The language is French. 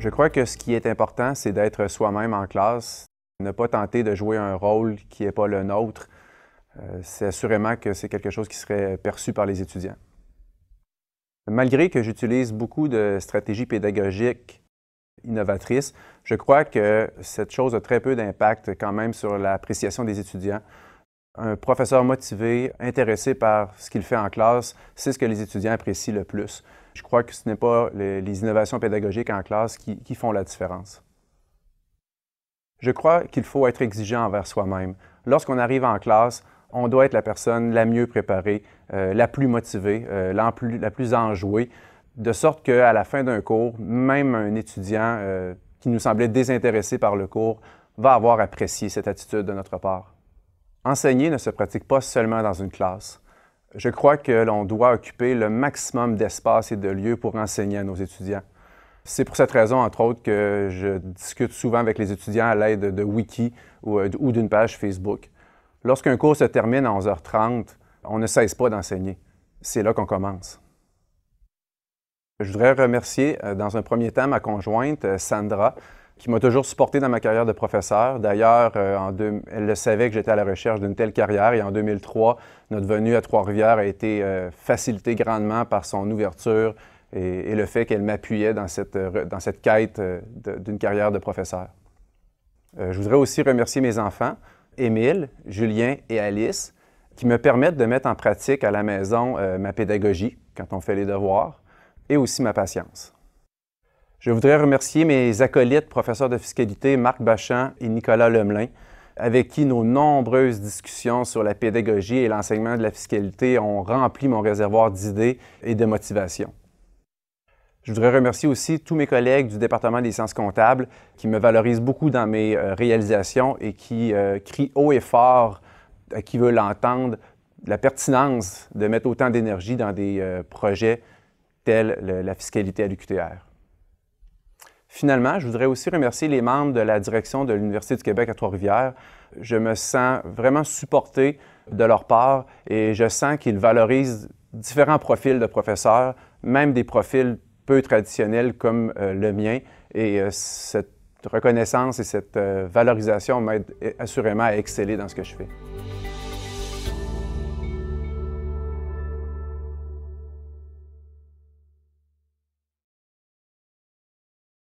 Je crois que ce qui est important, c'est d'être soi-même en classe, ne pas tenter de jouer un rôle qui n'est pas le nôtre. Euh, c'est assurément que c'est quelque chose qui serait perçu par les étudiants. Malgré que j'utilise beaucoup de stratégies pédagogiques innovatrices, je crois que cette chose a très peu d'impact quand même sur l'appréciation des étudiants. Un professeur motivé, intéressé par ce qu'il fait en classe, c'est ce que les étudiants apprécient le plus. Je crois que ce n'est pas les, innovations pédagogiques en classe qui, font la différence. Je crois qu'il faut être exigeant envers soi-même. Lorsqu'on arrive en classe, on doit être la personne la mieux préparée, euh, la plus motivée, euh, la, plus, enjouée, de sorte qu'à la fin d'un cours, même un étudiant euh, qui nous semblait désintéressé par le cours va avoir apprécié cette attitude de notre part. Enseigner ne se pratique pas seulement dans une classe. Je crois que l'on doit occuper le maximum d'espace et de lieux pour enseigner à nos étudiants. C'est pour cette raison, entre autres, que je discute souvent avec les étudiants à l'aide de wiki ou, euh, ou d'une page Facebook. Lorsqu'un cours se termine à 11h30, on ne cesse pas d'enseigner. C'est là qu'on commence. Je voudrais remercier euh, dans un premier temps ma conjointe, euh, Sandra, qui m'a toujours supporté dans ma carrière de professeur. D'ailleurs, euh, elle le savait que j'étais à la recherche d'une telle carrière et en 2003, notre venue à Trois-Rivières a été euh, facilitée grandement par son ouverture et, et le fait qu'elle m'appuyait dans cette, euh, dans cette quête d'une carrière de professeur. je voudrais aussi remercier mes enfants, Émile, Julien et Alice, qui me permettent de mettre en pratique à la maison ma pédagogie quand on fait les devoirs et aussi ma patience. Je voudrais remercier mes acolytes, professeurs de fiscalité Marc Bachan et Nicolas Lemelin, avec qui nos nombreuses discussions sur la pédagogie et l'enseignement de la fiscalité ont rempli mon réservoir d'idées et de motivation. Je voudrais remercier aussi tous mes collègues du département des sciences comptables qui me valorisent beaucoup dans mes euh, réalisations et qui euh, crient haut et fort à euh, qui veut l'entendre la pertinence de mettre autant d'énergie dans des projets tels la fiscalité à l'UQTR. Finalement, je voudrais aussi remercier les membres de la direction de l'Université du Québec à Trois-Rivières. Je me sens vraiment supporté de leur part et je sens qu'ils valorisent différents profils de professeurs, même des profils peu traditionnels comme euh, le mien. Et euh, cette reconnaissance et cette euh, valorisation m'aident assurément à exceller dans ce que je fais.